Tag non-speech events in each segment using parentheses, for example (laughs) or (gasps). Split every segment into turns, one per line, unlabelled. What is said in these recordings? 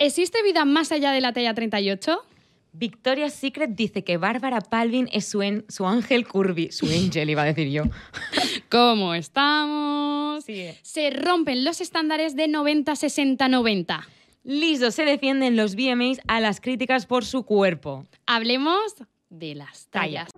¿Existe vida
más allá de la talla 38? Victoria's Secret dice que Bárbara
Palvin es su, su ángel curvy. Su angel, iba a decir yo. (laughs) ¿Cómo estamos? Se rompen los estándares de 90-60-90.
Listo, se defienden los VMAs a las críticas por su cuerpo.
Hablemos
de las tallas.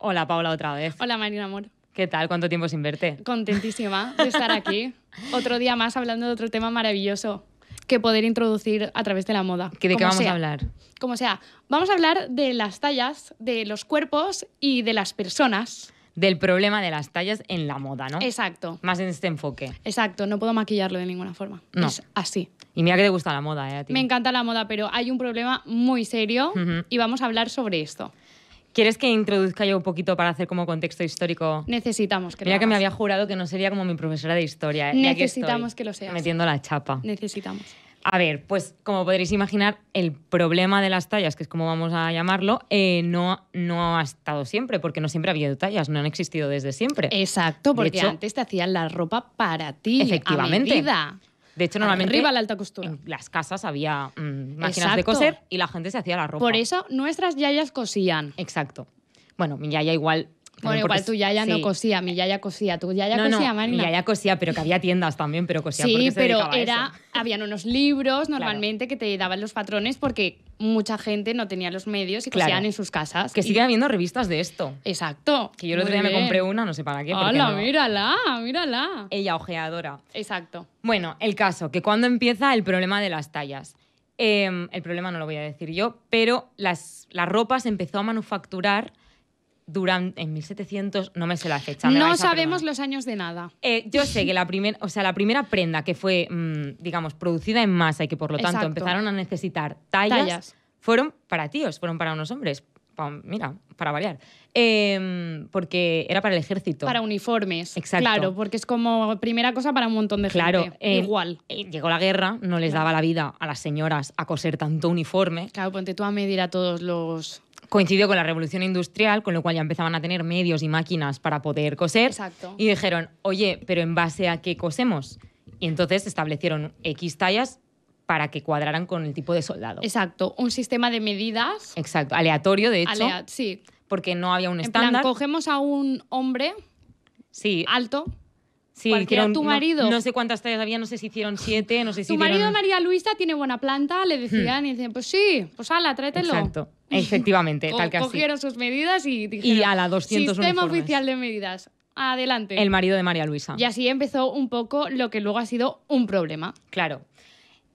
Hola Paula otra vez. Hola Marina Amor. ¿Qué tal? ¿Cuánto tiempo sin verte?
Contentísima de estar aquí. (laughs) otro día más hablando de otro tema maravilloso que poder introducir a través de la moda. ¿De qué vamos a hablar? Como sea, vamos a hablar de las tallas, de los cuerpos y de las personas. Del problema de las tallas en la moda, ¿no? Exacto. Más en este enfoque. Exacto, no puedo maquillarlo de ninguna forma. No. Es así. Y mira que te gusta la moda, ¿eh? Me encanta la moda, pero hay un problema muy serio y vamos a hablar sobre esto.
¿Quieres que introduzca yo un poquito para hacer como contexto histórico?
Necesitamos que Mira que me había
jurado que no sería como mi profesora de historia. ¿eh? Necesitamos
que lo sea. Metiendo la chapa. Necesitamos.
A ver, pues como podréis imaginar, el problema de las tallas, que es como vamos a llamarlo, eh, no, no ha estado siempre, porque no siempre ha habido tallas, no han existido desde siempre. Exacto, porque antes
te hacían la ropa para ti. Efectivamente. A medida.
De hecho, normalmente. Arriba la
alta costura. En las
casas había mm, máquinas de coser y la gente se hacía la ropa. Por
eso nuestras yayas cosían. Exacto. Bueno, mi yaya igual bueno, igual tu yaya no cosía, mi yaya cosía, tu yaya cosía, no, Mi yaya
cosía, pero que había tiendas también, pero cosía sí, porque se pero era,
habían unos libros (laughs) normalmente que te daban los patrones porque mucha gente no tenía los medios y claro. en sus casas. Que siguen habiendo revistas de esto. Exacto.
Que yo el otro día me compré una, no sé para qué. ¡Hala,
mírala, mírala! Ella, ojeadora. Exacto.
Bueno, el caso, que cuando empieza el problema de las tallas. Em, el problema no lo voy a decir yo, pero las, la ropa se empezó a manufacturar durante en 1700 no me sé la fecha. No sabemos
los años de nada.
Eh, yo sé que la primera, o sea, la primera prenda que fue, mm, digamos, producida en masa y que por lo tanto empezaron a necesitar tallas, fueron para tíos, fueron para unos hombres. mira, para variar. Em, porque era para el ejército. Para uniformes. Exacto. Claro,
porque es como primera cosa para un montón de gente. Claro. Igual. Eh,
llegó la guerra, no les daba la vida a las señoras a coser tanto uniforme.
Claro, ponte tú a medir a todos los
coincidió con la revolución industrial, con lo cual ya empezaban a tener medios y máquinas para poder coser. Exacto. Y dijeron, oye, pero ¿en base a qué cosemos? Y entonces establecieron X tallas para que cuadraran con el tipo de soldado. Exacto, un
sistema de medidas.
Exacto, aleatorio de hecho. sí. Porque no había un en estándar. Plan,
cogemos a un hombre sí. alto
Sí, Cualquiera, tu marido. No, sé cuántas
tallas había, no sé si hicieron siete, no sé si. Tu marido María Luisa tiene buena planta, le hmm. decían y decían, pues sí, pues ala, tráetelo. Exacto.
Efectivamente, (laughs) tal que así. Cogieron
sus medidas y dijeron. Y a la 200 Sistema oficial de medidas. Adelante. El marido
de María Luisa. Y así
empezó un poco lo que luego ha sido un problema. Claro.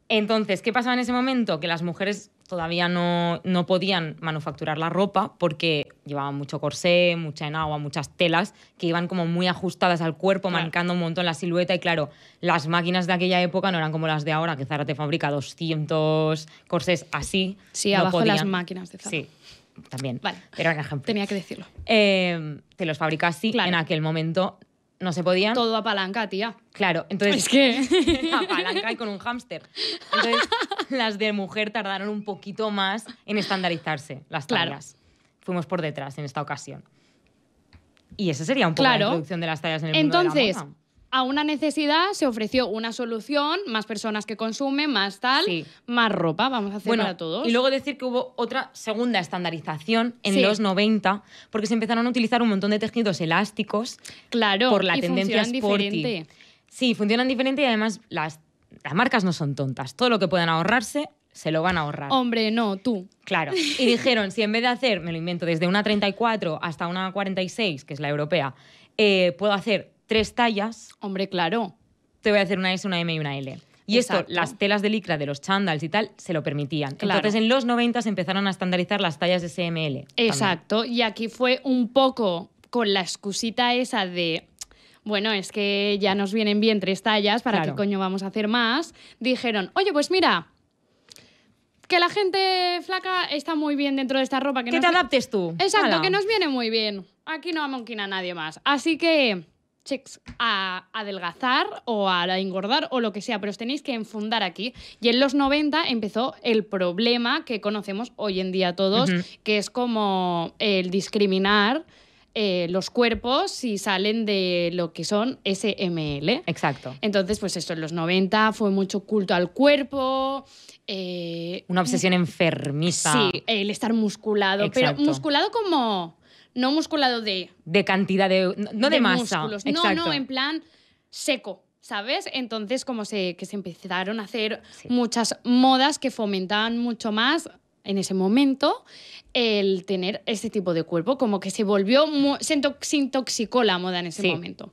Entonces, ¿qué pasaba en ese momento? Que las mujeres todavía no, no podían manufacturar la ropa porque llevaban mucho corsé, mucha enagua, muchas telas que iban como muy ajustadas al cuerpo, marcando un montón la silueta. Y claro, las máquinas de aquella época no eran como las de ahora, que Zara te fabrica 200 corsés así. Sí, no abajo las máquinas de Zara. Sí, también. Vale. Pero era ejemplo. Tenía que decirlo. Eh, te los fabrica así. En aquel momento no se podían. Todo a palanca, tía. Claro, entonces. Es que. A (laughs) palanca y con un hámster. Entonces, (laughs) las de mujer tardaron un poquito más en estandarizarse, las tallas. Fuimos por detrás en esta ocasión. Y esa sería un poco claro. la introducción de las tallas en el entonces, de la moda
a una necesidad se ofreció una solución, más personas que consumen, más tal, más ropa, vamos a hacer para todos. Y luego
decir que hubo otra segunda estandarización en los 90, porque se empezaron a utilizar un montón de tejidos elásticos
claro, por la tendencia Diferente.
Sí, funcionan diferente y además las, marcas no son tontas. Todo lo que puedan ahorrarse se lo van a ahorrar.
Hombre, no, tú.
Claro. Y dijeron, si en vez de hacer, me lo invento, desde una 34 hasta una 46, que es la europea, eh, puedo hacer tres tallas. Hombre, claro. Te voy a hacer una S, una M y una L. Y esto, las telas de licra de los chandals y tal, se lo permitían. Entonces, en los 90 se empezaron a estandarizar las tallas de SML.
Exacto. Y aquí fue un poco con la excusita esa de. Bueno, es que ya nos vienen bien tres tallas, ¿para qué coño vamos a hacer más? Dijeron, oye, pues mira, que la gente flaca está muy bien dentro de esta ropa. Que, te adaptes tú. Exacto, que nos viene muy bien. Aquí no amonquina a nadie más. Así que Checks, a adelgazar o a engordar o lo que sea, pero os tenéis que enfundar aquí. Y en los 90 empezó el problema que conocemos hoy en día todos, que es como el discriminar. Eh, los cuerpos si salen de lo que son SML. Exacto. Entonces, pues esto en los 90 fue mucho culto al cuerpo. Eh, Una obsesión mm, enfermiza. Sí, el estar musculado, pero musculado como no musculado de... De cantidad de... No de, masa. No, no, en plan seco. ¿Sabes? Entonces, como se, que se empezaron a hacer muchas modas que fomentaban mucho más en ese momento el tener este tipo de cuerpo, como que se volvió, se intoxicó la moda en ese momento.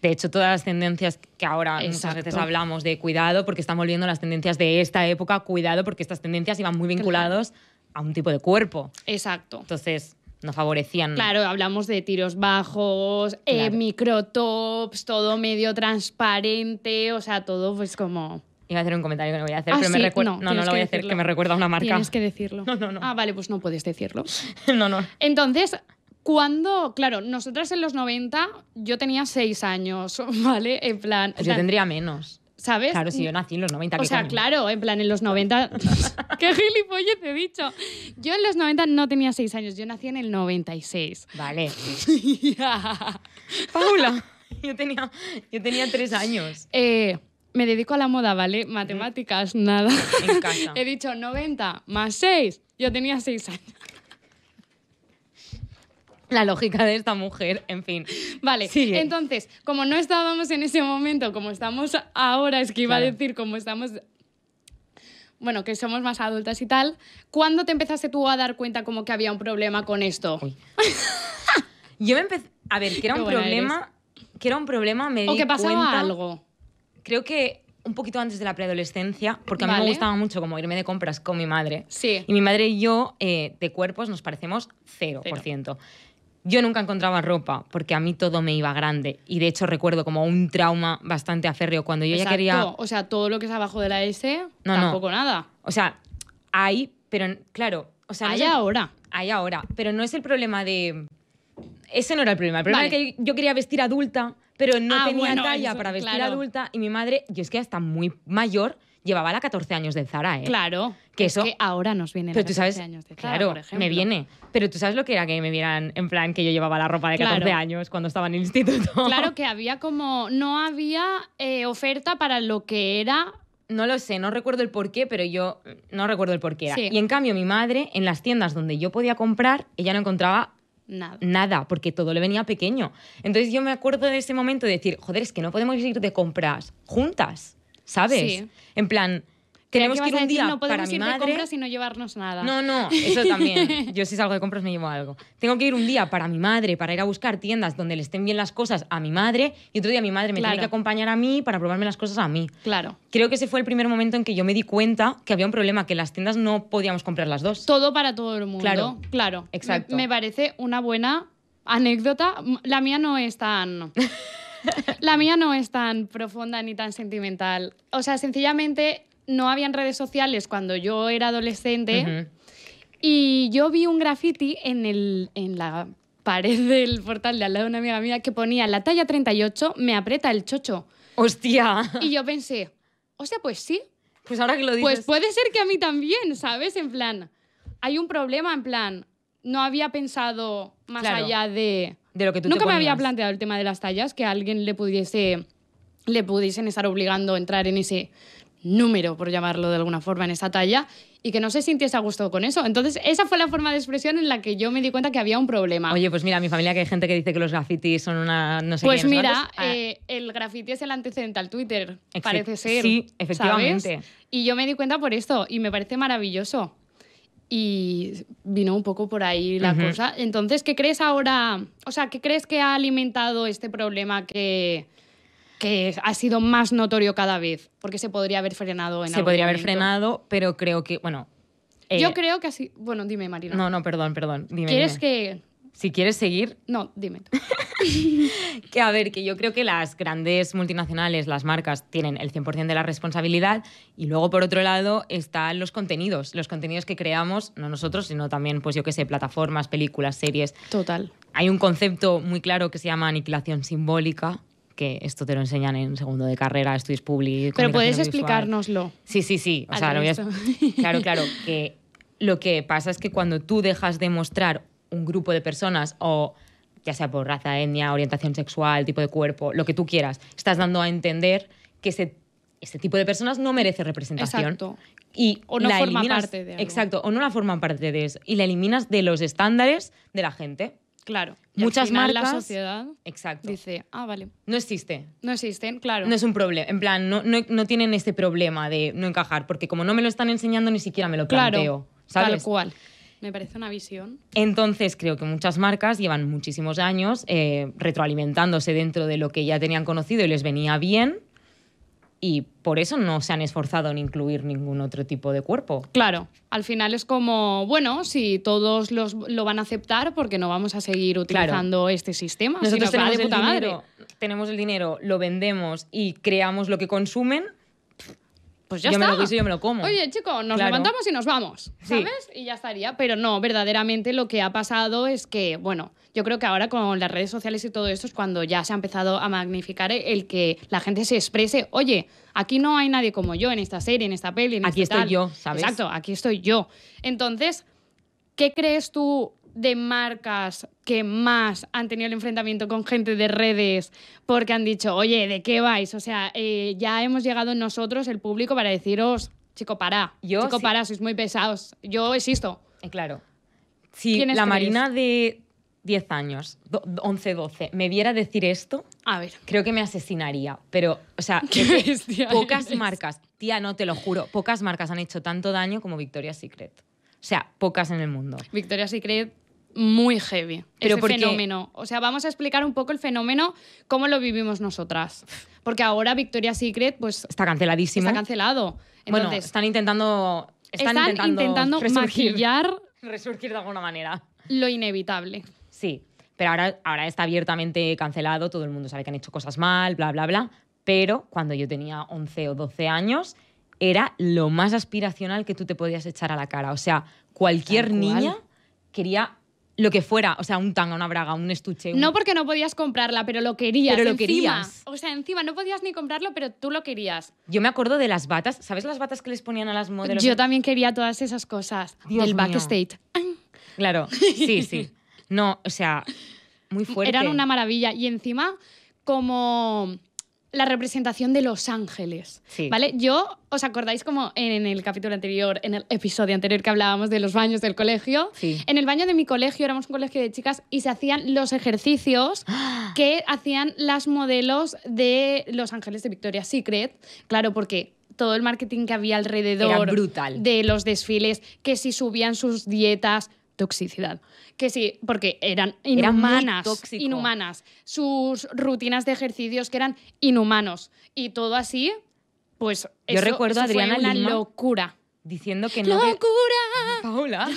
De hecho, todas
las tendencias que ahora muchas veces hablamos de cuidado, porque estamos viendo las tendencias de esta época, cuidado, porque estas tendencias iban muy vinculadas a un tipo de cuerpo.
Exacto. Entonces,
no favorecían. Claro,
hablamos de tiros bajos, eh, micro tops todo medio transparente, o sea, todo pues como... Iba a hacer un
comentario que no voy a hacer, ah, pero me recuerda. No, no, lo voy a que me recuerda a una marca. Tienes que
decirlo. (laughs) No, no, no. Ah, vale, pues no puedes decirlo. (laughs) no, no. Entonces, cuando, claro, nosotras en los 90, yo tenía seis años, (laughs) ¿vale? En plan. Pues yo tendría menos. ¿Sabes? Claro, si yo nací en los 90. O sea, claro, en plan, en los 90. (laughs) (laughs) ¡Qué gilipollas te he dicho! Yo en los 90 no tenía 6 años, yo nací en el 96. Vale. (laughs) Paula, yo tenía, 3 años. Eh, me dedico a la moda, ¿vale? Matemáticas, nada. En casa. He dicho 90 más 6, yo tenía 6 años la lógica de esta mujer, en fin. Vale, entonces, como no estábamos en ese momento, como estamos ahora, es que iba a decir, como estamos bueno, que somos más adultas y tal, ¿cuándo te empezaste tú a dar cuenta como que había un problema con esto? (laughs) Yo me empecé... A ver, que era un problema... Que era un problema, me O que pasaba algo.
Creo que un poquito antes de la preadolescencia, porque a mí me gustaba mucho como irme de compras con mi madre. Sí. Y mi madre y yo, eh, de cuerpos, nos parecemos 0%. ciento. Yo nunca encontraba ropa porque a mí todo me iba grande y de hecho recuerdo como un trauma bastante aférreo cuando yo ya quería...
O sea, todo lo que es abajo de la S, no, tampoco nada. O sea, hay, pero
claro, o sea... Hay ahora. Hay ahora, pero no es el problema de... Ese no era el problema, el problema es que yo quería vestir adulta, pero no ah, tenía talla para vestir adulta y mi madre, yo es que ya está muy mayor, llevaba la 14 años de Zara, ¿eh? Claro. Que eso. Que ahora nos viene pero tú sabes, años de Zara, claro, por ejemplo. me viene. Pero tú sabes lo que era que me vieran en plan que yo llevaba la ropa de 14 años cuando estaba en el instituto.
Claro que (laughs) había como. No había eh, oferta para lo que era no lo sé, no recuerdo el por qué, pero yo
mm, no recuerdo el por qué. Sí. Y en cambio, mi madre, en las tiendas donde yo podía comprar, ella no encontraba nada. nada. porque todo le venía pequeño. Entonces yo me acuerdo de ese momento de decir, joder, es que no podemos ir de compras juntas. ¿sabes? En plan, tenemos que, ir un día no para mi ir de compras
y no llevarnos nada. No, no, eso también.
(laughs) Yo si salgo de compras me llevo algo. Tengo que ir un día para mi madre, para ir a buscar tiendas donde le estén bien las cosas a mi madre y otro día mi madre me tiene que acompañar a mí para probarme las cosas a mí. Claro. Creo que ese fue el primer momento en que yo me di cuenta que había un problema, que las tiendas no podíamos comprar
las dos. Todo para todo el mundo. Claro, claro. Exacto. me, me parece una buena anécdota. La mía no es tan (laughs) (laughs) La mía no es tan profunda ni tan sentimental. O sea, sencillamente no habían redes sociales cuando yo era adolescente. Y yo vi un graffiti en, el, en la pared del portal de al lado de una amiga mía que ponía la talla 38, me aprieta el chocho. ¡Hostia! Y yo pensé, o sea, pues sí. Pues ahora que lo pues dices. Pues puede ser que a mí también, ¿sabes? En plan, hay un problema, en plan, no había pensado más allá de que Nunca me había planteado el tema de las tallas, que a alguien le pudiese le pudiesen estar obligando a entrar en ese número, por llamarlo de alguna forma, en esa talla, y que no se sintiese a gusto con eso. Entonces, esa fue la forma de expresión en la que yo me di cuenta que había un problema. Oye, pues mira, mi familia que hay gente que dice
que los grafitis son una... pues mira, ah.
eh, el graffiti es el antecedente al Twitter, parece ser. Sí, efectivamente. Y yo me di cuenta por esto, y me parece maravilloso y vino un poco por ahí la cosa. Entonces, ¿qué crees ahora? O sea, ¿qué crees que ha alimentado este problema que, que ha sido más notorio cada vez? Porque se podría haber frenado en Se podría haber frenado, pero creo que, bueno... Eh, Yo creo que así... Bueno, dime, Marina. No,
no, perdón, perdón. Dime, ¿Quieres que...? Si quieres seguir...
No, dime. Tú. (laughs)
(laughs) que a ver, que yo creo que las grandes multinacionales, las marcas, tienen el 100% de la responsabilidad y luego por otro lado están los contenidos, los contenidos que creamos, no nosotros, sino también, pues yo qué sé, plataformas, películas, series. Total. Hay un concepto muy claro que se llama aniquilación simbólica, que esto te lo enseñan en segundo de carrera, estudios públicos.
Pero puedes explicárnoslo. Sí,
sí, sí. O sea,
Claro, claro. Que
lo que pasa es que cuando tú dejas de mostrar un grupo de personas o ya sea por raza, etnia, orientación sexual, tipo de cuerpo, lo que tú quieras, estás dando a entender que ese, este tipo de personas no merece representación. Exacto. Y o no la parte de Exacto, o no la forman parte de eso. Y la eliminas de los estándares de la gente. Claro. Muchas al marcas. La
sociedad exacto. dice, ah, vale. No existe. No existen, claro. No es un
problema. En plan, no, no, tienen este problema de no encajar, porque como no me lo están enseñando, ni siquiera me lo planteo. Claro, ¿sabes? Tal cual.
Me parece una visión.
Entonces, creo que muchas marcas llevan muchísimos años eh, retroalimentándose dentro de lo que ya tenían conocido y les venía bien. Y por eso no se han esforzado en incluir ningún otro tipo de cuerpo.
Claro, al final es como, bueno, si todos los, lo van a aceptar, porque no vamos a seguir utilizando este sistema. Nosotros tenemos,
tenemos el dinero, lo vendemos y creamos lo que consumen,
pues ya yo me lo y yo me lo como. Oye, chico, nos levantamos y nos vamos, ¿sabes? Y ya estaría. Pero no, verdaderamente lo que ha pasado es que, bueno, yo creo que ahora con las redes sociales y todo esto es cuando ya se ha empezado a magnificar el que la gente se exprese, oye, aquí no hay nadie como yo en esta serie, en esta peli, en Aquí este estoy yo, ¿sabes? Exacto, aquí estoy yo. Entonces, ¿qué crees tú de marcas que más han tenido el enfrentamiento con gente de redes porque han dicho, oye, ¿de qué vais? O sea, eh, ya hemos llegado nosotros, el público, para deciros, chico, para, Yo chico, para, sois muy pesados. Yo existo. Eh, claro. Si la Marina
de 10 años, 11, 12, me viera decir esto, a ver. creo que me asesinaría. Pero, o sea, (laughs) pocas marcas, tía, no te lo juro, pocas marcas han hecho tanto daño como Victoria's Secret. O sea, pocas en el mundo. Victoria's
Secret muy heavy Pero ese fenómeno. O sea, vamos a explicar un poco el fenómeno, cómo lo vivimos nosotras. Porque ahora Victoria's Secret, pues. Está canceladísima Está cancelado. bueno, están intentando. Están, intentando, resurgir,
maquillar. (laughs) Resurgir de alguna manera. Lo inevitable. Sí. Pero ahora, ahora está abiertamente cancelado, todo el mundo sabe que han hecho cosas mal, bla, bla, bla. Pero cuando yo tenía 11 o 12 años, era lo más aspiracional que tú te podías echar a la cara. O sea, cualquier niña quería lo que fuera, o sea, un tanga, una braga, un estuche. No porque
no podías comprarla, pero lo querías. Pero lo encima. querías. O sea, encima no podías ni comprarlo, pero tú lo querías. Yo
me acuerdo de las batas,
¿sabes las batas que les ponían a las modelos? Yo también quería todas esas cosas. del backstage.
Claro, (laughs) sí, sí. No, o sea, muy fuerte. Eran una
maravilla. Y encima, como la representación de Los Ángeles. ¿Vale? Yo, ¿os acordáis como en el capítulo anterior, en el episodio anterior que hablábamos de los baños del colegio? En el baño de mi colegio, éramos un colegio de chicas y se hacían los ejercicios (gasps) que hacían las modelos de Los Ángeles de Victoria's Secret. Claro, porque todo el marketing que había alrededor brutal. de los desfiles, que si subían sus dietas, toxicidad. Que sí, porque eran inhumanas. inhumanas. Sus rutinas de ejercicios que eran inhumanos. Y todo así, pues. Yo recuerdo a Adriana la locura. Diciendo que no. ¡Locura! (laughs) Paula.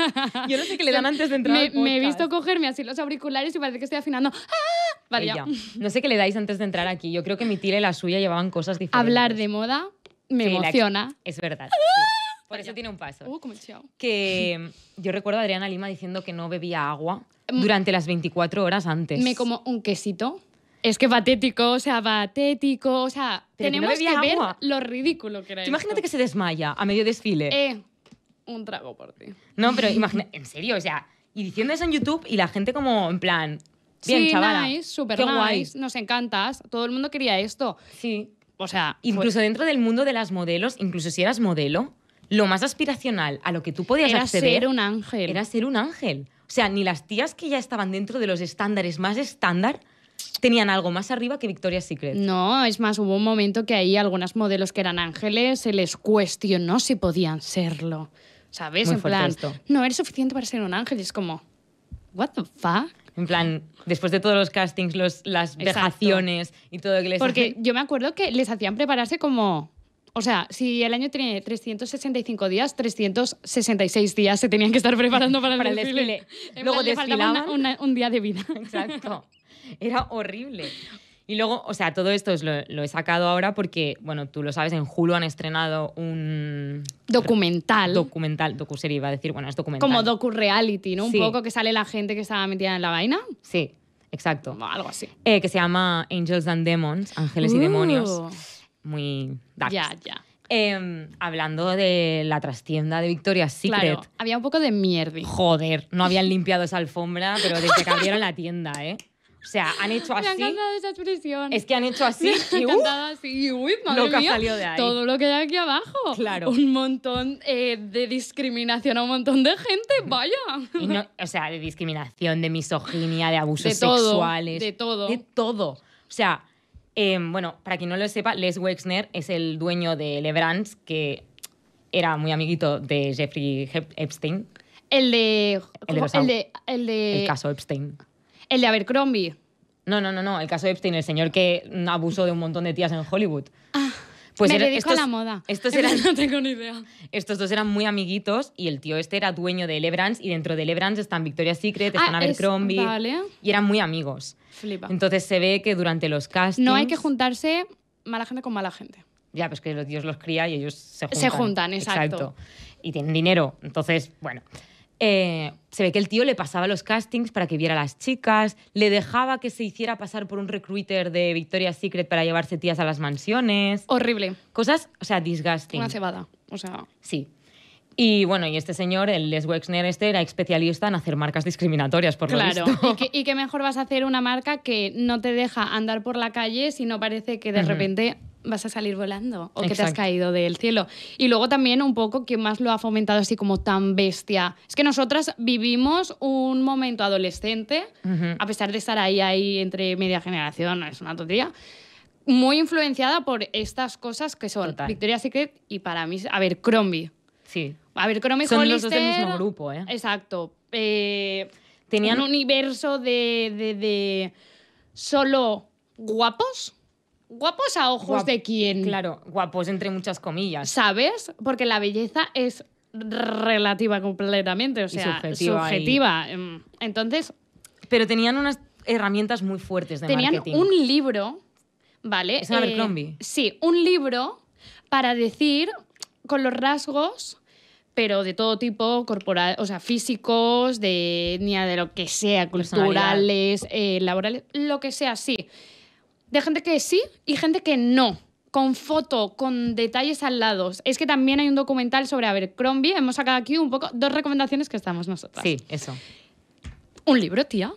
(laughs) Yo no sé qué le dan antes de entrar. Me, me, he visto cogerme así los auriculares y parece que estoy afinando. ¡Ah! Vale,
No sé qué le dais antes de entrar aquí. Yo creo que mi tira y la suya llevaban cosas diferentes. Hablar de moda
me emociona.
Es verdad. ¡Ah! Por eso tiene un paso. Uh, como el chao. Que mm, yo recuerdo a Adriana Lima diciendo que no bebía agua mm. durante las 24 horas antes. Me como
un quesito. Es que patético, o sea, patético, o sea, tenemos que, ver lo ridículo que era. imagínate
que se desmaya a medio desfile.
Eh, un trago por ti.
No, pero imagínate. en serio, o sea, y diciendo eso en YouTube y la gente como en plan,
bien sí, chavala, nice, super qué guay. nos encantas, todo el mundo quería esto. Sí. O sea, incluso
dentro del mundo de las modelos, incluso si eras modelo, lo más aspiracional a lo que tú podías acceder. Era ser un ángel. Era ser un ángel. O sea, ni las tías que ya estaban dentro de los estándares más
estándar tenían algo más arriba que Victoria's Secret. No, es más, hubo un momento que ahí algunas modelos que eran ángeles se les cuestionó si podían serlo. ¿Sabes? en plan, no eres suficiente para ser un ángel. es como, ¿what the fuck? En plan, después de
todos los castings, las vejaciones y todo lo que les Porque
yo me acuerdo que les hacían prepararse como o sea, si el año tiene 365 días, 366 días se tenían que estar preparando para el, Luego desfilaban. un día de vida. Exacto. (laughs) Era horrible.
Y luego, o sea, todo esto lo, he sacado ahora porque, bueno, tú lo sabes, en julio han estrenado un... Documental. Documental, docuserie, iba a decir, bueno, es documental. Como
docu-reality, ¿no? Un poco que sale la gente que estaba metida en la vaina. Sí, exacto. Algo así.
Eh, que se llama Angels and Demons, Ángeles y Demonios uh muy Ya, ya. Em, hablando de la trastienda de Victoria's Secret. Claro, había un poco de mierda. Joder, no habían limpiado esa alfombra, pero desde que abrieron la tienda, ¿eh?
O sea, han hecho así. Me ha encantado esa expresión. Es que han hecho así. Uh, y uy, madre mía, Todo lo que hay aquí abajo. Claro. Un montón eh, de discriminación a un montón de gente. Mm. Vaya.
o sea, de discriminación, de misoginia, de abusos sexuales. De todo. De todo. O sea, Em, bueno, para quien no lo sepa, Les Wexner es el dueño de Lebrans, que era muy amiguito de Jeffrey Epstein.
El de, el de, el, de, el caso Epstein. El de Abercrombie.
No, no, no, no. El caso Epstein, el señor que abusó de un montón de tías en Hollywood. Ah. Pues la
moda. Estos (laughs) no tengo ni idea.
Estos dos eran muy amiguitos y el tío este era dueño de Lebrans y dentro de Lebrans están Victoria Secret, están ah, Abercrombie y eran muy amigos.
Flipa. Entonces
se ve que durante los castings... No hay que
juntarse mala gente con mala gente.
Ya, pues que Dios los cría y ellos se juntan. Se juntan, exacto. Y tienen dinero. Entonces, bueno. Eh, se ve que el tío le pasaba los castings para que viera a las chicas, le dejaba que se hiciera pasar por un recruiter de Victoria's Secret para llevarse tías a las mansiones. Horrible. Cosas, o sea, disgusting. Una
cebada, o sea.
Sí. Y bueno, y este señor, el Les Wexner, este era especialista en hacer marcas discriminatorias, por claro. lo
visto. Y y mejor vas a hacer una marca que no te deja andar por la calle si no parece que de repente vas a salir volando o que te has caído del cielo. Y luego también un poco que más lo ha fomentado así como tan bestia. Es que nosotras vivimos un momento adolescente, a pesar de estar ahí, ahí entre media generación, es una tontería muy influenciada por estas cosas que son Victoria's Secret y para mí, a ver, Crombie. Sí. A ver, Crombie Son los del mismo grupo, ¿eh? Exacto. Eh, Tenían un universo de, solo guapos guapos a ojos de quién. Claro, guapos entre muchas comillas. ¿Sabes? Porque la belleza es relativa completamente, o sea, subjetiva. subjetiva. Em, entonces... Pero tenían unas herramientas
muy fuertes de tenían marketing. Tenían un
libro, ¿vale? Es eh, sí, un libro para decir con los rasgos pero de todo tipo, corporal, o sea, físicos, de etnia, de lo que sea, culturales, eh, laborales, lo que sea, sí de gente que sí y gente que no con foto, con detalles al lado. Es que también hay un documental sobre Abercrombie. Hemos sacado aquí un poco dos recomendaciones que estamos nosotras.
Sí, eso. Un libro, tía.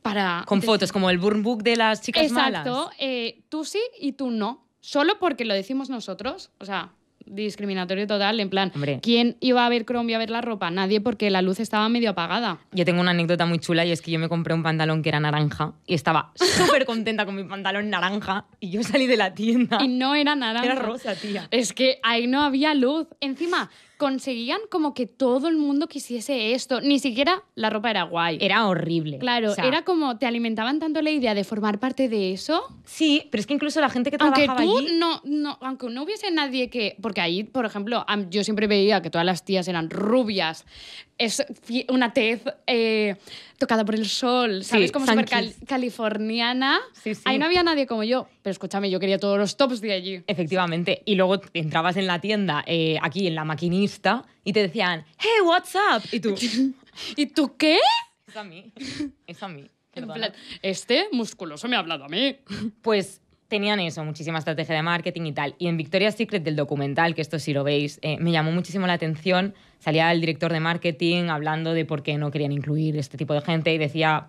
Para... Con fotos,
como el burn book de las chicas malas. Exacto. Eh, tú sí y tú no. Solo porque lo decimos nosotros. O sea, discriminatorio total, en plan, Hombre. ¿quién iba a ver Colombia a ver la ropa? Nadie porque la luz estaba medio apagada. Yo tengo una anécdota muy chula
y es que yo me compré un pantalón
que era naranja y estaba (laughs) súper contenta con mi pantalón naranja y yo salí de la tienda. Y no era naranja. Era rosa, tía. Es que ahí no había luz. Encima, conseguían como que todo el mundo quisiese esto. Ni siquiera la ropa era guay. Era horrible. Claro, era como te alimentaban tanto la idea de formar parte de eso. Sí, pero es que incluso la gente que aunque tú no, no, aunque no hubiese nadie que que ahí, por ejemplo, yo siempre veía que todas las tías eran rubias, es una tez eh, tocada por el sol, ¿sabes? como súper californiana. Ahí no había nadie como yo, pero escúchame, yo quería todos los tops de allí. Efectivamente.
Y luego entrabas en la tienda, eh, aquí en la maquinista, y te decían, hey, what's up? Y tú, (laughs) ¿y tú qué? Es a mí, es a mí. este musculoso me ha hablado a mí. Pues tenían eso, muchísima estrategia de marketing y tal. Y en Victoria's Secret del documental, que esto si lo veis, eh, me llamó muchísimo la atención, salía el director de marketing hablando de por qué no querían incluir este tipo de gente y decía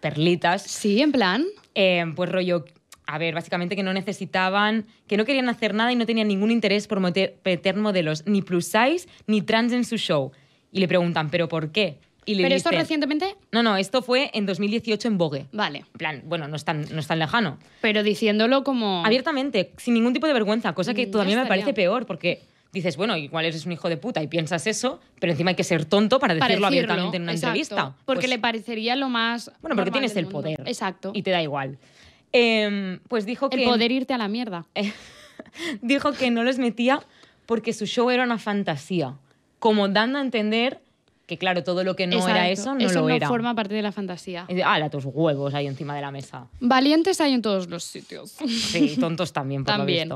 perlitas. Sí, en plan. Eh, pues rollo, a ver, básicamente que no necesitaban, que no querían hacer nada y no tenían ningún interés por meter modelos ni plus size ni trans en su show. Y le preguntan, ¿pero por qué? ¿Pero esto recientemente? No, no, esto fue en 2018 en Vogue. Vale. En plan, bueno, no es tan, no lejano.
Pero diciéndolo como...
Abiertamente, sin ningún tipo de vergüenza, cosa que mm, todavía me parece peor, porque dices, bueno, igual eres un hijo de puta y piensas eso, pero encima hay que ser tonto para decirlo, abiertamente en una entrevista. Porque pues le
parecería lo más. Bueno, porque tienes el poder. Exacto. Y te da igual. Em, pues dijo que. El poder irte a la mierda. (laughs) dijo
que no les metía porque su show era una fantasía. Como dando a entender que claro, todo lo que no era eso no eso lo forma
parte de la fantasía.
ah tus huevos ahí encima de la mesa.
Valientes hay en todos los sitios. Sí,
tontos también, por también.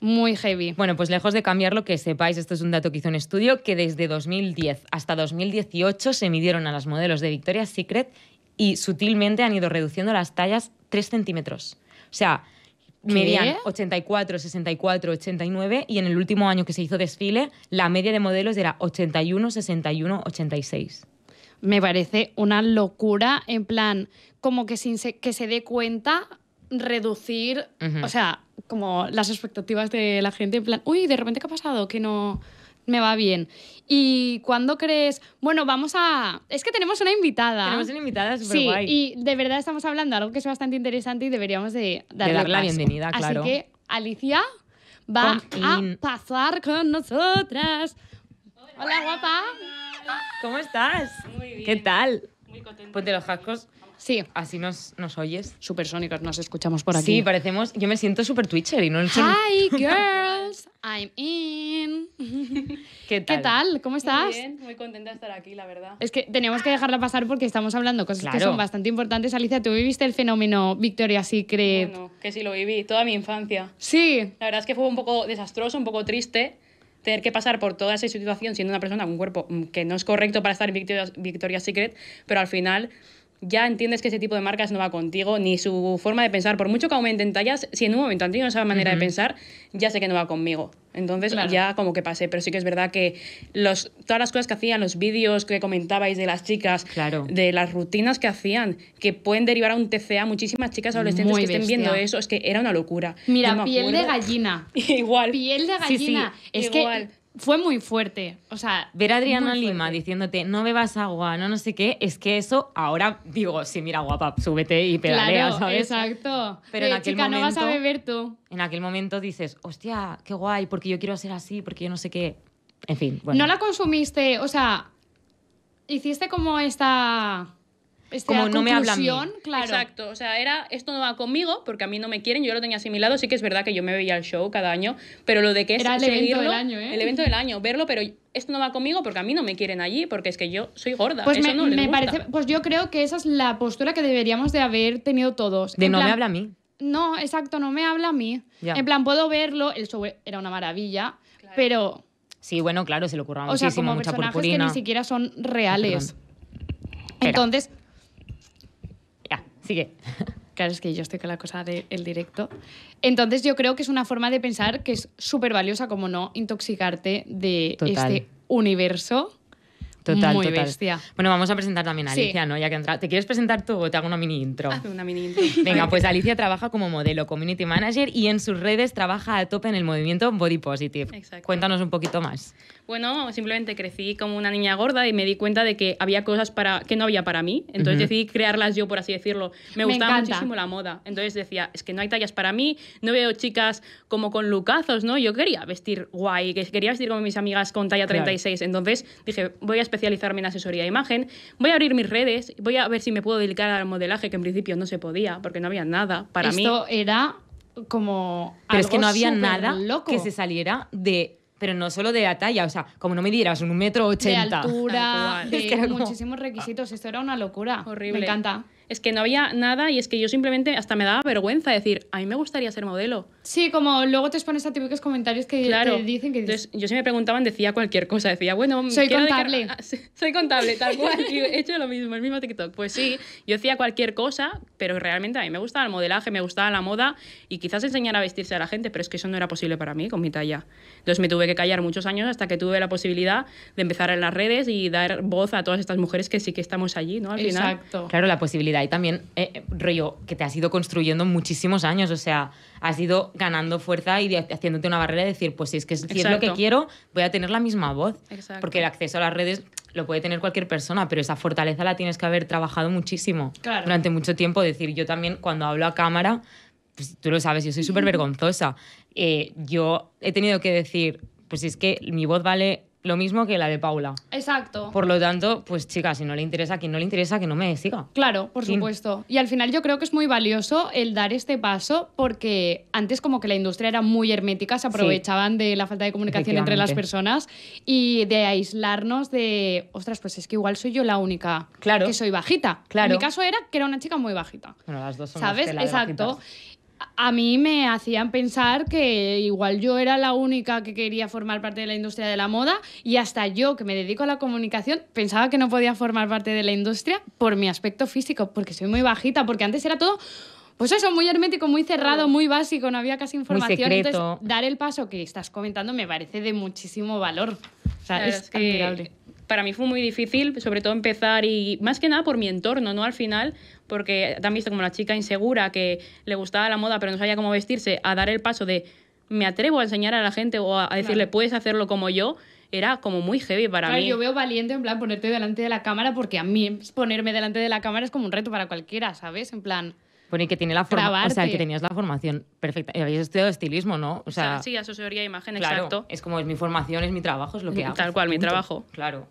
Muy heavy. Bueno, pues lejos de cambiar lo que sepáis, esto es un dato que hizo un estudio, que desde 2010 hasta 2018 se midieron a las modelos de Victoria's Secret y sutilmente han ido reduciendo las tallas 3 centímetros. O sea, Median 84, 64, 89 y en el último año que se hizo desfile, la media de modelos era 81, 61, 86.
Me parece una locura, en plan, como que sin se, que se dé cuenta reducir, o sea, como las expectativas de la gente, en plan, uy, de repente, ¿qué ha pasado? Que no me va bien. ¿Y cuándo crees? Bueno, vamos a. Es que tenemos una invitada. Tenemos una invitada súper sí, Y de verdad estamos hablando de algo que es bastante interesante y deberíamos de darle, la bienvenida, claro. Así que, Alicia va a pasar con nosotras. Hola, guapa. ¿Cómo estás? Muy bien. ¿Qué tal? Muy contenta. Ponte
los cascos. Sí. Así nos, nos oyes. Supersónicos, nos escuchamos por aquí. Sí, parecemos. Yo me siento súper Twitcher y no Hi,
girls, I'm in. (laughs) ¿Qué tal? tal? ¿Cómo estás? Muy bien,
muy contenta de estar
aquí, la verdad. Es que teníamos que dejarla pasar porque estamos hablando cosas que son bastante importantes. Alicia, ¿tú viviste el fenómeno Victoria Secret? Bueno,
que sí lo viví, toda mi infancia. Sí. La verdad es que fue un poco desastroso, un poco triste tener que pasar por toda esa situación siendo una persona con un cuerpo mm, que no es correcto para estar en Victoria, Victoria's Secret, pero al final ya entiendes que ese tipo de marcas no va contigo, ni su forma de pensar. Por mucho que aumenten tallas, si en un momento han no esa manera de pensar, ya sé que no va conmigo. Entonces ya como que pasé, pero sí que es verdad que los, todas las cosas que hacían, los vídeos que comentabais de las chicas, claro. de las rutinas que hacían, que pueden derivar a un TCA, muchísimas chicas adolescentes que estén viendo eso, es que era una locura. Mira, piel de gallina. (laughs) Igual. Piel de gallina. Es Igual. que fue muy fuerte. O sea, ver a Adriana Lima diciéndote
no bebas agua, no no sé qué, es que eso ahora digo, sí, mira, guapa, súbete y pedalea,
Exacto. Pero en aquel chica, momento, no vas a beber
tú. En aquel momento dices, hostia, qué
guay, porque yo quiero hacer así, porque yo no sé qué. En fin, bueno. No la consumiste, o sea, hiciste como esta pues como no me hablan. Claro. Exacto,
o sea, era esto no va conmigo porque a mí no me quieren, yo lo tenía asimilado, sí que es verdad que yo me veía el show cada año, pero lo de que es era el evento del año, ¿eh? el evento del año, verlo, pero esto no va conmigo porque a mí no me quieren allí, porque es que yo soy gorda. Pues parece,
pues yo creo que esa es la postura que deberíamos de haber tenido todos. De no me habla a mí. No, exacto, no me habla a mí. En plan, puedo verlo, el show era una maravilla, pero...
Sí, bueno, claro, se le ocurrió o sea, como mucha personajes que ni siquiera
son reales. Entonces, que, (laughs) Claro, es que yo estoy con la cosa del directo. Entonces yo creo que es una forma de pensar que es súper valiosa, como no, intoxicarte de este universo total, Muy
Bestia. Bueno, vamos a presentar también a Alicia, ¿no? Ya que entra... ¿Te quieres presentar tú o te hago una mini intro? Haz una mini intro. Venga, pues Alicia trabaja como modelo, community manager y en sus redes trabaja a tope en el movimiento Body Positive. Exacto. Cuéntanos un poquito más.
Bueno, simplemente crecí como una niña gorda y me di cuenta de que había cosas para que no había para mí. Entonces decidí crearlas yo, por así decirlo. Me, gustaba muchísimo la moda. Entonces decía, es que no hay tallas para mí, no veo chicas como con lucazos, ¿no? Yo quería vestir guay, quería vestir como mis amigas con talla 36. Entonces dije, voy a especializarme en asesoría de imagen, voy a abrir mis redes, voy a ver si me puedo dedicar al modelaje, que en principio no se podía, porque no había nada para mí. Esto era
como.
Pero es que no había nada loco.
que se
saliera de pero no solo de la talla, o sea, como no me dieras un metro ochenta. De altura,
de es que muchísimos
requisitos, esto era una locura. Horrible. Me encanta. Es que no había nada y es que yo simplemente hasta me daba vergüenza decir, a mí me gustaría ser modelo. Sí, como luego te expones a típicos comentarios que claro. dicen que... yo si me preguntaban decía cualquier cosa, decía, bueno... Soy contable. (laughs) Ah, soy contable, tal cual. he hecho lo mismo, el mismo TikTok. Pues sí, yo decía cualquier cosa, pero realmente a mí me gustaba el modelaje, me gustaba la moda y quizás enseñar a vestirse a la gente, pero es que eso no era posible para mí con mi talla. Entonces me tuve que callar muchos años hasta que tuve la posibilidad de empezar en las redes y dar voz a todas estas mujeres que sí que estamos allí, ¿no? Al Exacto. Claro, la posibilidad y también, eh, eh, rollo, que
te has ido construyendo muchísimos años, o sea has ido ganando fuerza y haciéndote una barrera de decir, pues si es que es lo que quiero, voy a tener la misma voz. Porque el acceso a las redes lo puede tener cualquier persona, pero esa fortaleza la tienes que haber trabajado muchísimo durante mucho tiempo. Decir, yo también cuando hablo a cámara, pues, tú lo sabes, yo soy súper vergonzosa. Eh, yo he tenido que decir, pues si es que mi voz vale lo mismo que la de Paula.
Exacto. Por
lo tanto, pues chicas, si no le interesa, a quien no le interesa, que no me siga.
Claro, por supuesto. Y al final yo creo que es muy valioso el dar este paso porque antes como que la industria era muy hermética, se aprovechaban de la falta de comunicación entre las personas y de aislarnos de, ostras, pues es que igual soy yo la única claro. que soy bajita. Claro. En mi caso era que era una chica muy bajita.
Bueno, las dos son ¿Sabes? Exacto
a mí me hacían pensar que igual yo era la única que quería formar parte de la industria de la moda y hasta yo que me dedico a la comunicación pensaba que no podía formar parte de la industria por mi aspecto físico, porque soy muy bajita, porque antes era todo pues eso, muy hermético, muy cerrado, muy básico, no había casi información. Entonces, dar el paso que estás
comentando me parece de muchísimo valor. Para mí fue muy difícil, sobre todo empezar y más que nada por mi entorno, ¿no? Al final, porque también han como la chica insegura que le gustaba la moda pero no sabía cómo vestirse, a dar el paso de me atrevo a enseñar a la gente o a, decirle puedes hacerlo como yo, era como muy heavy para claro, mí. Yo veo
valiente en plan ponerte delante de la cámara porque a mí ponerme delante de la cámara es como un reto para cualquiera, ¿sabes? En plan...
Pone que tiene la forma, que tenías la formación perfecta. Habéis estudiado estilismo, ¿no? sea, sí,
asesoría de imagen, claro, Es como es mi formación, es mi trabajo, es lo que Tal cual, mi trabajo. Claro.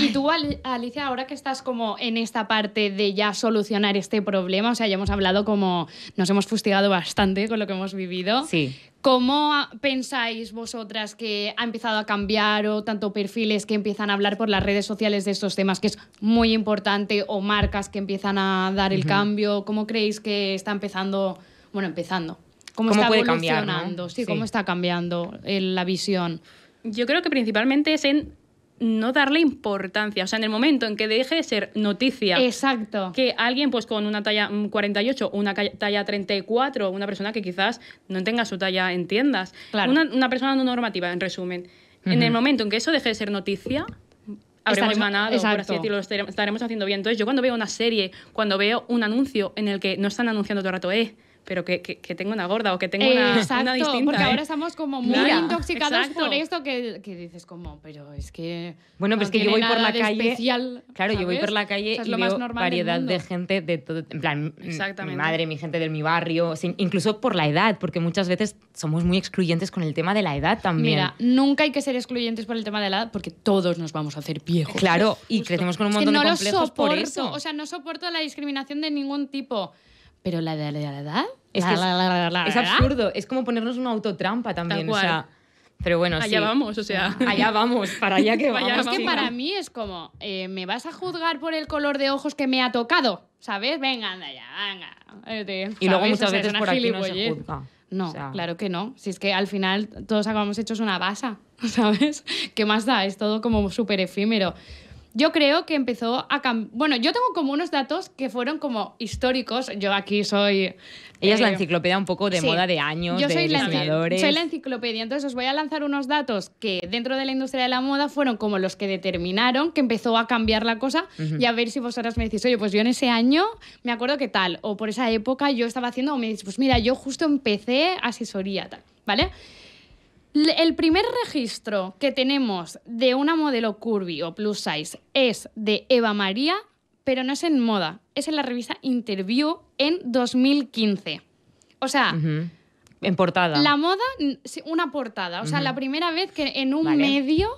Y tú, Alicia, ahora que estás como en esta parte de ya solucionar este problema, o sea, ya hemos hablado como nos hemos fustigado bastante con lo que hemos vivido. Sí. ¿Cómo pensáis vosotras que ha empezado a cambiar o tanto perfiles que empiezan a hablar por las redes sociales de estos temas, que es muy importante, o marcas que empiezan a dar el cambio? ¿Cómo creéis que está empezando, bueno, empezando? ¿Cómo, está puede evolucionando? Cambiar, sí, ¿cómo está cambiando
eh, la visión? Yo creo que principalmente es en no darle importancia. O sea, en el momento en que deje de ser noticia. Exacto. Que alguien, pues con una talla 48, mm, una talla 34, una persona que quizás no tenga su talla en tiendas. Claro. Una, persona no normativa, en resumen. En el momento en que eso deje de ser noticia, habremos estaremos, por así estaremos haciendo bien. Entonces, yo cuando veo una serie, cuando veo un anuncio en el que no están anunciando todo el rato, eh pero que, que, tengo una gorda o que tengo una, exacto, distinta. Porque ¿eh? ahora
estamos como muy intoxicados por esto que, que, dices como, pero es
que... Bueno, pero es que yo voy por la
calle... claro, yo voy por la calle y veo variedad de
gente de todo... En plan, mi madre, mi gente de mi barrio, incluso por la edad, porque muchas veces somos muy excluyentes con el tema
de la edad también. Mira, nunca hay que ser excluyentes por el tema de la edad porque todos nos vamos a hacer viejos. Claro, y crecemos con un montón no lo soporto, por eso. O sea, no soporto la discriminación de ningún tipo.
Pero la de la, edad es, absurdo.
Es como ponernos una autotrampa también. O
pero bueno, allá vamos, o sea. (laughs) Allá vamos, para allá que (laughs) vamos. Es que para
mí es como, eh, ¿me vas a juzgar por el color de ojos que me ha tocado? ¿Sabes? Venga, anda ya, eh, y luego muchas veces por aquí no se juzga. No, claro que no. Si es que al final todos acabamos hechos una basa, (laughs) ¿sabes? ¿Qué más da? Es todo como súper efímero yo creo que empezó a cambiar. Bueno, yo tengo como unos datos que fueron como históricos. Yo aquí soy.
Ella es la eh, enciclopedia un poco de moda de años, yo de soy diseñadores. La, soy la
enciclopedia. Entonces os voy a lanzar unos datos que dentro de la industria de la moda fueron como los que determinaron que empezó a cambiar la cosa y a ver si vosotras me decís, oye, pues yo en ese año me acuerdo que tal, o por esa época yo estaba haciendo, o me decís, pues mira, yo justo empecé asesoría, tal, ¿vale? El primer registro que tenemos de una modelo curvy o plus size es de Eva María, pero no es en moda, es en la revista Interview en 2015. O sea,
en portada. La
moda, una portada. O sea, la primera vez que en un medio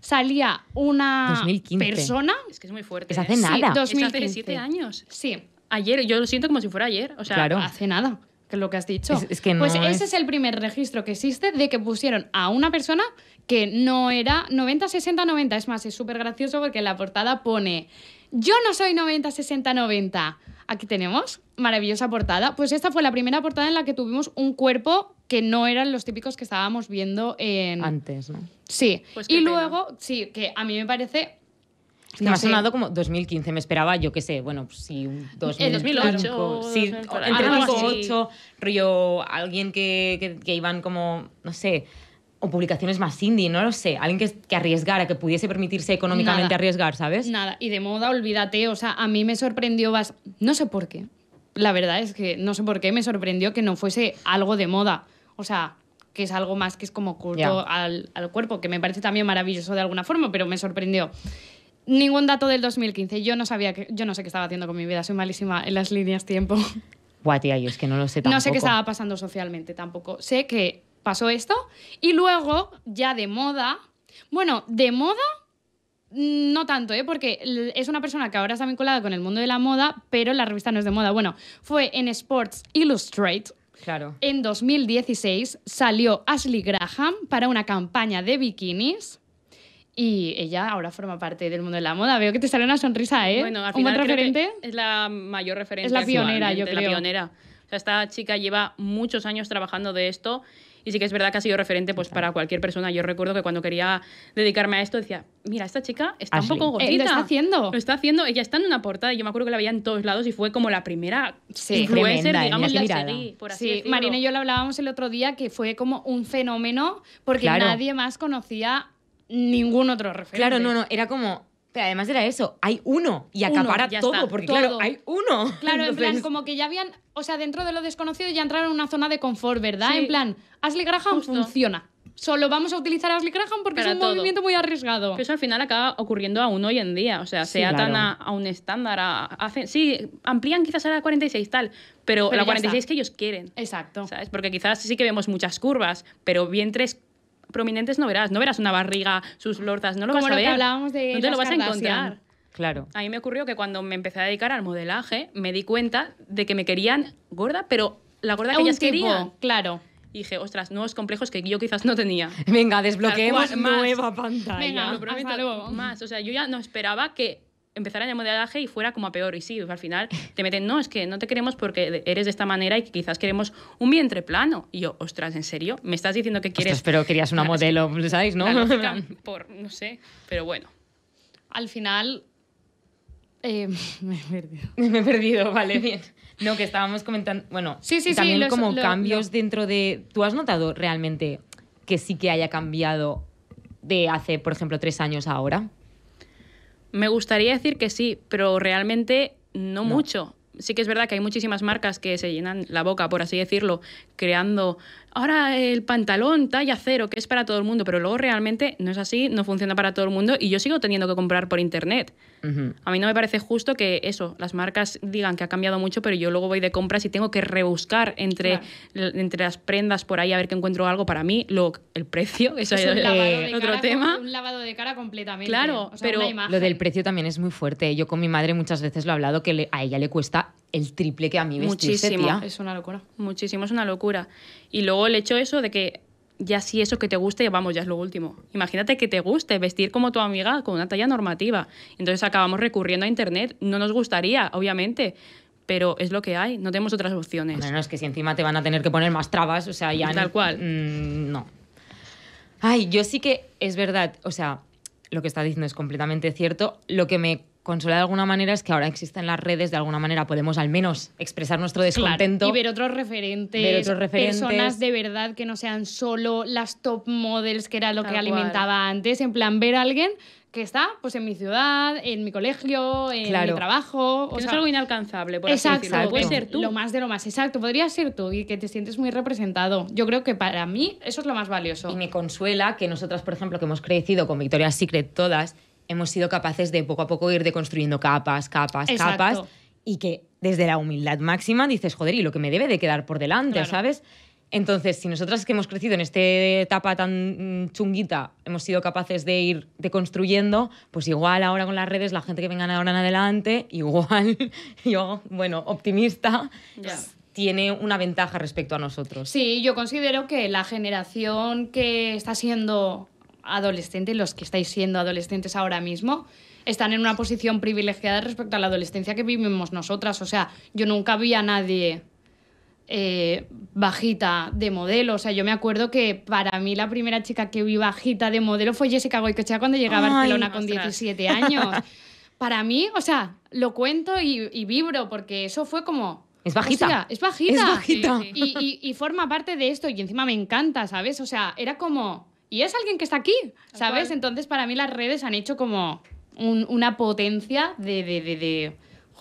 salía una persona.
Es que es muy fuerte. Es ¿eh? hace nada. Sí, hace
años. Sí. Ayer,
yo lo siento como si fuera
ayer. O sea, hace nada lo que has dicho. pues ese es... el primer registro que existe de que pusieron a una persona que no era 90, 60, 90. Es más, es súper gracioso porque la portada pone, yo no soy 90, 60, 90. Aquí tenemos, maravillosa portada. Pues esta fue la primera portada en la que tuvimos un cuerpo que no eran los típicos que estábamos viendo en... Antes, ¿no? Sí. Pues y luego, sí, que a mí me parece
me ha sonado como 2015, me esperaba, yo qué sé, bueno, si pues sí, un 2008, sí, entre 2008, rollo, alguien que, iban como, no sé, o publicaciones más indie, no lo sé, alguien que, arriesgara, que pudiese permitirse económicamente arriesgar,
¿sabes? Nada, y de moda, olvídate, o sea, a mí me sorprendió, vas, no sé por qué, la verdad es que no sé por qué me sorprendió que no fuese algo de moda, o sea, que es algo más que es como culto al, al cuerpo, que me parece también maravilloso de alguna forma, pero me sorprendió. Ningún dato del 2015. Yo no sabía que, yo no sé qué estaba haciendo con mi vida. Soy malísima en las líneas tiempo.
Guau, es que no lo sé tampoco. No sé qué estaba
pasando socialmente tampoco. Sé que pasó esto y luego ya de moda. Bueno, de moda mm, no tanto, ¿eh? porque es una persona que ahora está vinculada con el mundo de la moda, pero la revista no es de moda. Bueno, fue en Sports Illustrated. Claro. En 2016 salió Ashley Graham para una campaña de bikinis y ella ahora forma parte del mundo de la moda. Veo que te sale una sonrisa, ¿eh? Bueno, al referente?
Es la mayor referente. Es la pionera, yo creo. La pionera. O sea, esta chica lleva muchos años trabajando de esto y sí que es verdad que ha sido referente pues, para cualquier persona. Yo recuerdo que cuando quería dedicarme a esto decía, mira, esta chica está un poco eh, gordita. lo está haciendo. Lo está haciendo. Ella está en una portada y yo me acuerdo que la veía en todos lados y fue como la primera influencer, digamos, la seguí. por así sí, Marina y yo lo hablábamos el otro día
que fue como un fenómeno porque nadie más conocía ningún otro referente. Claro, no, no, era como... Pero además
era eso, hay uno y acapara todo, porque claro, hay uno. Claro, en plan, como
que ya habían, o sea, dentro de lo desconocido ya entraron en una zona de confort, ¿verdad? En plan, Ashley Graham funciona.
Solo vamos a utilizar Ashley Graham porque es un movimiento muy arriesgado. Que eso al final acaba ocurriendo aún hoy en día, o sea, se atan a, un estándar, a, sí, amplían quizás a la 46 tal, pero, la 46 que ellos quieren. Exacto. ¿Sabes? Porque quizás sí que vemos muchas curvas, pero vientres prominentes no verás. No verás una barriga, sus lorzas, no lo vas a ver. no te lo vas a encontrar. Claro. A mí me ocurrió que cuando me empecé a dedicar al modelaje, me di cuenta de que me querían gorda, pero la gorda que ellas querían. Claro. Y dije, ostras, nuevos complejos que yo quizás no tenía. Venga, desbloqueemos nueva pantalla. Venga, lo prometo, más. O sea, yo ya no esperaba que Empezar empezara el modelaje y fuera como a peor. Y sí, al final te meten, no, es que no te queremos porque eres de esta manera y quizás queremos un vientre plano. Y yo, ostras, ¿en serio? ¿Me estás diciendo que quieres...? pero
querías una modelo, ¿sabes? ¿sabéis, no? (laughs)
por, no sé,
pero bueno. Al final...
Eh, (laughs) me he perdido. (laughs) me he perdido, vale, bien. No, que estábamos
comentando... Bueno, sí, sí, también como cambios dentro de... ¿Tú has notado realmente que sí
que haya cambiado de hace, por ejemplo, tres años a ahora? Me gustaría decir que sí, pero realmente no, mucho. Sí que es verdad que hay muchísimas marcas que se llenan la boca, por así decirlo, creando ahora el pantalón talla cero, que es para todo el mundo, pero luego realmente no es así, no funciona para todo el mundo y yo sigo teniendo que comprar por internet. A mí no me parece justo que eso, las marcas digan que ha cambiado mucho, pero yo luego voy de compras y tengo que rebuscar entre, entre las prendas por ahí a ver que encuentro algo para mí, lo, el precio, eso es, otro tema.
un lavado de cara completamente. Claro, pero lo del precio
también es muy fuerte. Yo con mi madre muchas veces lo he hablado que a ella le cuesta el triple que a mí vestirse, Muchísimo, es
una locura. Muchísimo, es una locura. Y luego el hecho eso de que ya si eso que te guste, vamos, ya es lo último. Imagínate que te guste vestir como tu amiga con una talla normativa. Entonces acabamos recurriendo a Internet. No nos gustaría, obviamente, pero es lo que hay, no tenemos otras opciones. Bueno,
es que si encima te van a tener que poner más trabas, o
sea, ya... Tal cual.
Mm, no. Ay, yo sí que es verdad, o sea, lo que está diciendo es completamente cierto. Lo que me Consuela de alguna manera es que ahora existen las redes, de alguna manera podemos al menos expresar nuestro descontento. y ver
otros, referentes, personas de verdad que no sean solo las top models, que era lo que alimentaba antes, en plan ver a alguien que está pues en mi ciudad, en mi colegio, en mi trabajo. es algo inalcanzable, por exacto, Puede ser tú. Lo más de lo más, exacto. Podría ser tú y que te sientes muy representado. Yo creo que para mí eso es lo más valioso. Y
me consuela que nosotras, por ejemplo, que hemos crecido con Victoria's Secret todas, hemos sido capaces de poco a poco ir deconstruyendo capas, capas, capas, y que desde la humildad máxima dices, joder, y lo que me debe de quedar por delante, ¿sabes? Entonces, si nosotras que hemos crecido en esta etapa tan chunguita hemos sido capaces de ir deconstruyendo, pues igual ahora con las redes, la gente que venga ahora en adelante, (laughs) igual yo, bueno, optimista, pues tiene una ventaja respecto a nosotros.
Sí, yo considero que la generación que está siendo adolescentes, los que estáis siendo adolescentes ahora mismo, están en una posición privilegiada respecto a la adolescencia que vivimos nosotras. O sea, yo nunca vi a nadie eh, bajita de modelo. O sea, yo me acuerdo que para mí la primera chica que vi bajita de modelo fue Jessica Goycochea cuando llegaba a Barcelona con 17 años. (laughs) para mí, o sea, lo cuento y, vibro porque eso fue como... Es bajita. es bajita. Y, y forma parte de esto y encima me encanta, ¿sabes? O sea, era como y es alguien que está aquí, ¿sabes? Entonces, para mí las redes han hecho como una potencia de, de, de,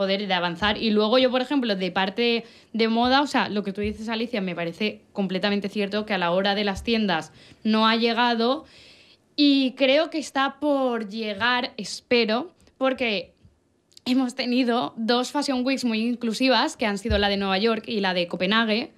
de, de avanzar. Y luego yo, por ejemplo, de parte de moda, o sea, lo que tú dices, Alicia, me parece completamente cierto que a la hora de las tiendas no ha llegado y creo que está por llegar, espero, porque hemos tenido dos Fashion Weeks muy inclusivas, que han sido la de Nueva York y la de Copenhague,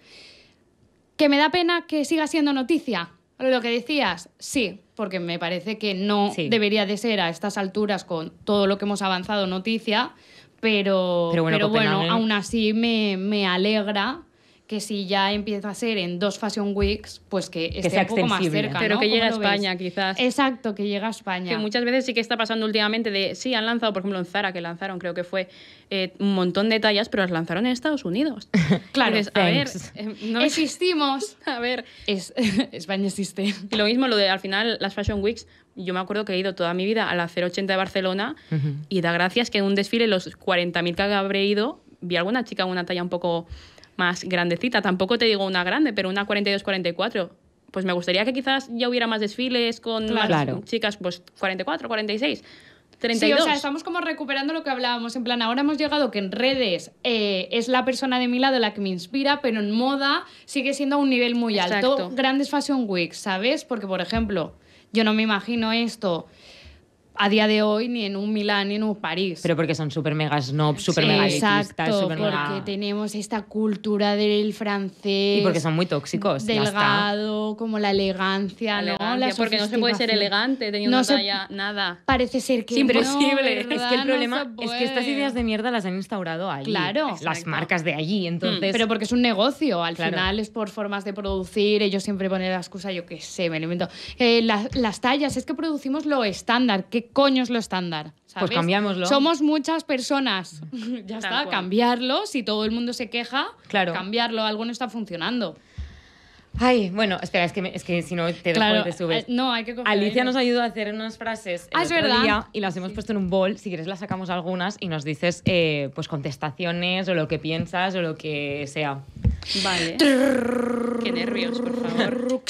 que me da pena que siga siendo noticia, lo que decías, sí, porque me parece que no debería de ser a estas alturas con todo lo que hemos avanzado noticia, pero, bueno, aún así me, me, alegra que si ya empieza a ser en dos Fashion Weeks, pues que, que esté un poco más cerca. Pero que llegue a España,
quizás. Exacto, que llega a España. Que muchas veces sí que está pasando últimamente de, sí, han lanzado, por ejemplo, en Zara, que lanzaron, creo que fue eh, un montón de tallas, pero las lanzaron en Estados Unidos. (laughs) claro, es a ver, eh, existimos. (laughs) a ver, es, (laughs) España existe. Y lo mismo, lo de al final las Fashion Weeks, yo me acuerdo que he ido toda mi vida a la 080 de Barcelona y da gracias que en un desfile, los 40.000 que habré ido, vi a alguna chica con una talla un poco más grandecita. Tampoco te digo una grande, pero una 42-44. Pues me gustaría que quizás ya hubiera más desfiles con más chicas, pues 44, 46. 32. Sí, o sea, estamos
como recuperando lo que hablábamos. En plan, ahora hemos llegado que en redes eh, es la persona de mi lado la que me inspira, pero en moda sigue siendo a un nivel muy alto. Grandes Fashion Weeks, ¿sabes? Porque, por ejemplo, yo no me imagino esto a día de hoy ni en un Milán ni en un París.
Pero porque son súper mega snob, súper sí, mega Exacto, porque
tenemos esta cultura del francés. Y porque son muy tóxicos.
Delgado,
como la elegancia, porque no se puede ser elegante teniendo talla, nada. Parece ser que es imposible. es que el problema es que estas ideas de mierda las han instaurado allí. Claro. Las marcas de allí, mm. entonces. pero porque es un negocio, al final es por formas de producir, ellos siempre ponen la excusa, yo qué sé, me lo invento eh, las, tallas, es que producimos lo estándar. ¿Qué coño es lo estándar. Pues ¿sabes? Pues cambiámoslo. Somos muchas personas. (laughs) (laughs) ya está, cambiarlo. Si todo el mundo se queja, cambiarlo. Algo no está funcionando. Ay, bueno, espera, es que, si no te, claro,
te subes. Eh, no, hay que coger Alicia nos ayudó a hacer unas frases ah, y las hemos puesto en un bol. Si quieres, las sacamos algunas y nos dices eh, pues contestaciones o lo que piensas o lo que sea.
Vale. Qué nervios, por favor.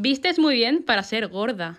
Vistes muy bien para ser gorda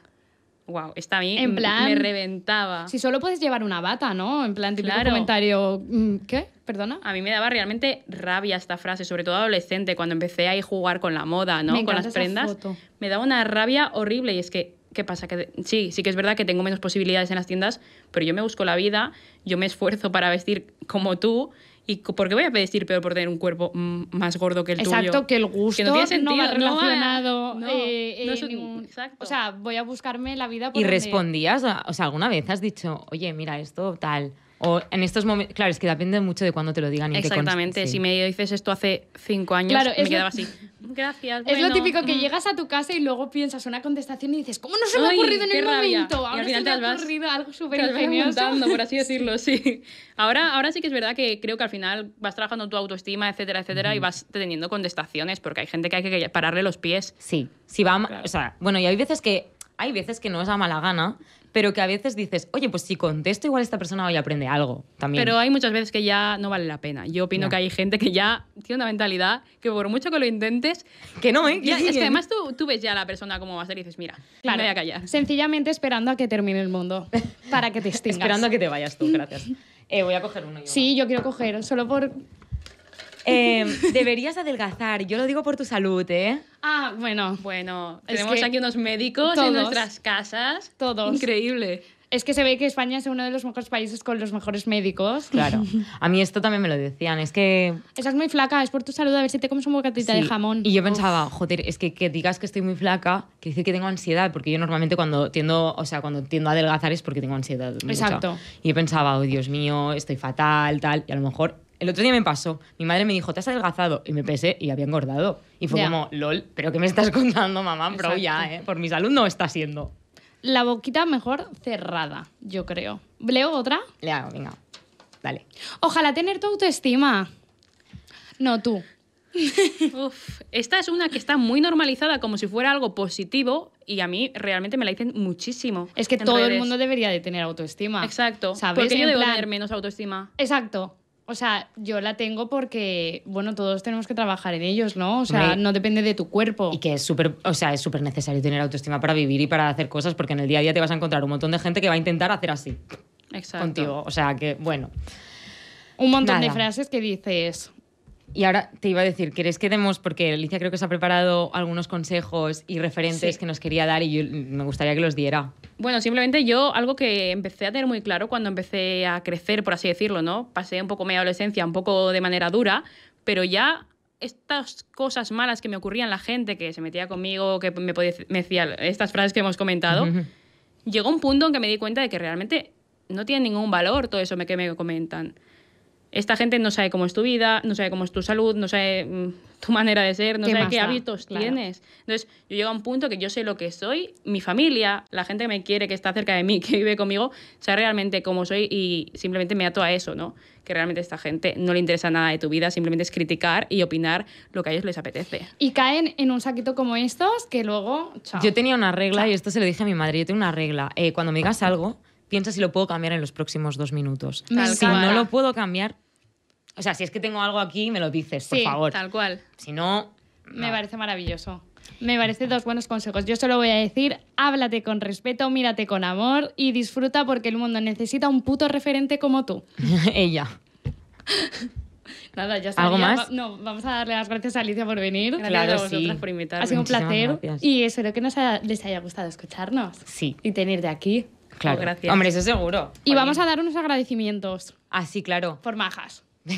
wow, esta a me reventaba. Si
solo puedes llevar una bata, ¿no? En plan, típico comentario,
mm, ¿qué? ¿Perdona? A mí me daba realmente rabia esta frase, sobre todo adolescente, cuando empecé a jugar con la moda, ¿no? con las prendas. Me daba una rabia horrible y es que ¿qué pasa? Que sí, sí que es verdad que tengo menos posibilidades en las tiendas, pero yo me busco la vida, yo me esfuerzo para vestir como tú ¿Y por qué voy a pedir peor por tener un cuerpo mm, más gordo que el tuyo? Exacto, que el gusto que no, tiene sentido, no va relacionado.
No, eh, no, O sea, voy a buscarme la vida por Y respondías,
o sea, alguna vez has dicho, oye, mira, esto tal o en estos momentos, claro, es que depende mucho de cuándo te lo digan. Y Exactamente, si me dices esto
hace cinco años, me quedaba así.
Gracias. Es lo típico que mm. llegas a tu casa y luego piensas una contestación y dices, ¿cómo no se me ha ocurrido en el momento? Ahora se me ha ocurrido algo súper ingenioso. por así
(laughs) decirlo, sí. Ahora, ahora sí que es verdad que creo que al final vas trabajando tu autoestima, etcétera, etcétera, y vas teniendo contestaciones porque hay gente que hay que pararle los pies. Sí,
bueno, y hay veces que hay veces que no es a mala gana, pero que a veces dices, oye, pues si contesto, igual esta persona hoy aprende algo
también. Pero hay muchas veces que ya no vale la pena. Yo opino que hay gente que ya tiene una mentalidad que por mucho que lo intentes... Que no, ¿eh? Ya, es que además tú, tú, ves ya a la persona como va a ser y dices, mira, claro.
Sencillamente esperando a que termine el mundo, para que te (laughs) extingas. esperando a que te vayas tú,
gracias. (laughs) Eh, voy a coger uno.
Sí, yo quiero coger, solo por Em, deberías adelgazar, yo lo digo por tu salud, ¿eh? Ah, bueno. Bueno, tenemos aquí unos médicos en nuestras casas. Todos. Increíble. Es que se ve que España es uno de los mejores países con los mejores médicos. Claro.
(laughs) A mí esto también me lo decían. Es que.
Estás muy flaca, es por tu salud, a ver si te comes un bocatita de jamón. Y
yo pensaba, joder, es que que digas que estoy muy flaca, que decir que tengo ansiedad, porque yo normalmente cuando tiendo, o sea, cuando tiendo a adelgazar es porque tengo ansiedad. Exacto. Y yo pensaba, oh Dios mío, estoy fatal, tal. Y a lo mejor el otro día me pasó. Mi madre me dijo, te has adelgazado. Y me pesé y había engordado. Y fue como, lol, ¿pero qué me estás (laughs) contando, mamá? bro Pero ya, ¿eh? Por mi salud no está siendo.
La boquita mejor cerrada, yo creo. ¿Leo
otra? Leo, venga. Dale. Ojalá tener tu autoestima. No, tú. (laughs) esta es una que está muy normalizada como si fuera algo positivo y a mí realmente me la dicen muchísimo. Es que todo el mundo debería de tener autoestima. Exacto. ¿Sabes? ¿Por qué yo tener menos
autoestima? Exacto. O sea, yo la tengo porque, bueno, todos tenemos que trabajar en ellos, ¿no? O sea, no
depende de tu cuerpo. Y que es súper, o sea, es súper necesario tener autoestima para vivir y para hacer cosas, porque en el día a día te vas a encontrar un montón de gente que va a intentar hacer así. Contigo. O sea, que, bueno.
Un montón de frases que dices, y ahora
te iba a decir, ¿quieres que demos? Porque Alicia creo que se ha preparado algunos consejos y referentes que nos quería dar y me gustaría que los diera.
Bueno, simplemente yo algo que empecé a tener muy claro cuando empecé a crecer, por así decirlo, ¿no? Pasé un poco mi adolescencia, un poco de manera dura, pero ya estas cosas malas que me ocurrían, la gente que se metía conmigo, que me, decía estas frases que hemos comentado, llegó un punto en que me di cuenta de que realmente no tiene ningún valor todo eso que me comentan. Esta gente no sabe cómo es tu vida, no sabe cómo es tu salud, no sabe mm, tu manera de ser, no sabe qué hábitos tienes. Entonces, yo llego a un punto que yo sé lo que soy, mi familia, la gente que me quiere, que está cerca de mí, (laughs) que vive conmigo, sabe realmente cómo soy y simplemente me ato a eso, ¿no? Que realmente a esta gente no le interesa nada de tu vida, simplemente es criticar y opinar lo que a ellos les apetece.
Y caen en un saquito como estos que luego. Yo
tenía una regla, y esto se lo dije a mi madre, yo tengo una regla. Eh, cuando me digas algo, piensa si lo puedo cambiar en los próximos dos minutos. si no lo puedo cambiar, o sea, si es que tengo algo aquí, me lo dices, por sí, favor. Tal
cual. Si no. Me parece maravilloso. Me parece dos buenos consejos. Yo solo voy a decir, háblate con respeto, mírate con amor y disfruta porque el mundo necesita un puto referente como tú. (laughs) Ella. (laughs) Nada, ya está. ¿Algo más? No, vamos a darle las gracias a Alicia por venir. Gracias a por invitarme. Ha sido un placer y espero que les haya gustado escucharnos. Sí. Y tenerte aquí. Claro. gracias. Hombre, eso seguro. Y vamos a dar unos agradecimientos. Así, ah, claro. Por majas. (laughs)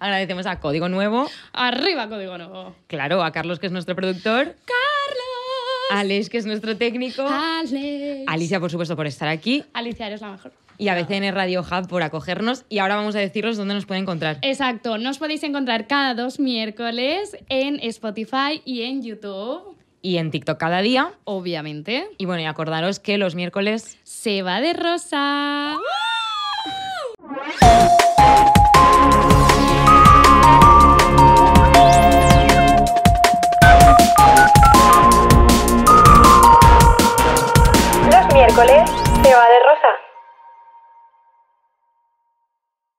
Agradecemos a Código Nuevo. Arriba, Código Nuevo.
Claro, a Carlos, que es nuestro productor.
¡Carlos!
Alex, que es nuestro técnico.
Alex.
Alicia, por supuesto, por estar aquí.
Alicia, eres la mejor.
Y a BCN Radio Hub por acogernos. Y ahora vamos a deciros dónde nos pueden encontrar.
Exacto, nos podéis encontrar cada dos miércoles en Spotify y en YouTube
y en TikTok cada día.
Obviamente.
Y bueno, y acordaros que los miércoles se va de rosa.
Los miércoles